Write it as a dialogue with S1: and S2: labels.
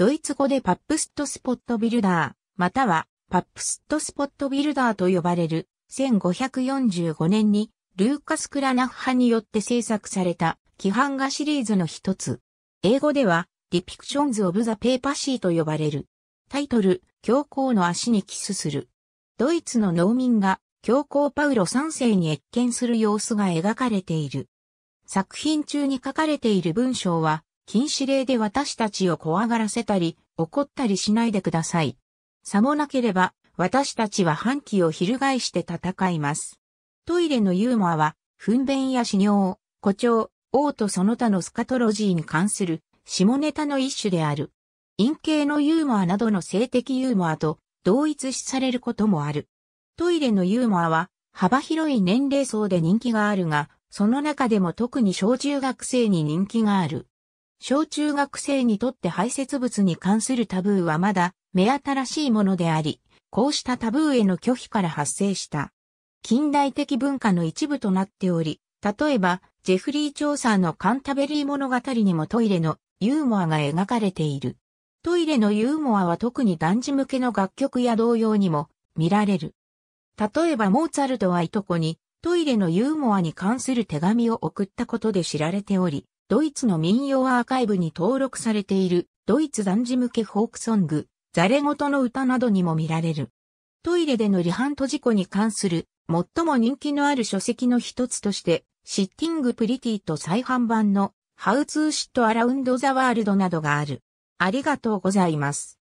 S1: ドイツ語でパップストスポットビルダー、またはパップストスポットビルダーと呼ばれる、1545年にルーカス・クラナッハによって制作された規範画シリーズの一つ。英語では、ディピクションズ・オブ・ザ・ペーパシーと呼ばれる。タイトル、教皇の足にキスする。ドイツの農民が教皇パウロ3世に謁見する様子が描かれている。作品中に書かれている文章は、禁止令で私たちを怖がらせたり、怒ったりしないでください。さもなければ、私たちは反旗を翻して戦います。トイレのユーモアは、糞便や死尿、誇張、王とその他のスカトロジーに関する、下ネタの一種である。陰茎のユーモアなどの性的ユーモアと同一視されることもある。トイレのユーモアは幅広い年齢層で人気があるが、その中でも特に小中学生に人気がある。小中学生にとって排泄物に関するタブーはまだ目新しいものであり、こうしたタブーへの拒否から発生した。近代的文化の一部となっており、例えば、ジェフリー・調査のカンタベリー物語にもトイレのユーモアが描かれている。トイレのユーモアは特に男児向けの楽曲や童謡にも見られる。例えばモーツァルトはいとこにトイレのユーモアに関する手紙を送ったことで知られており、ドイツの民謡アーカイブに登録されている、ドイツ男児向けフォークソング、ザレ事の歌などにも見られる。トイレでの離反と事故に関する、最も人気のある書籍の一つとして、シッティングプリティと再販版の、ハウツーシットアラウンドザワールドなどがある。ありがとうございます。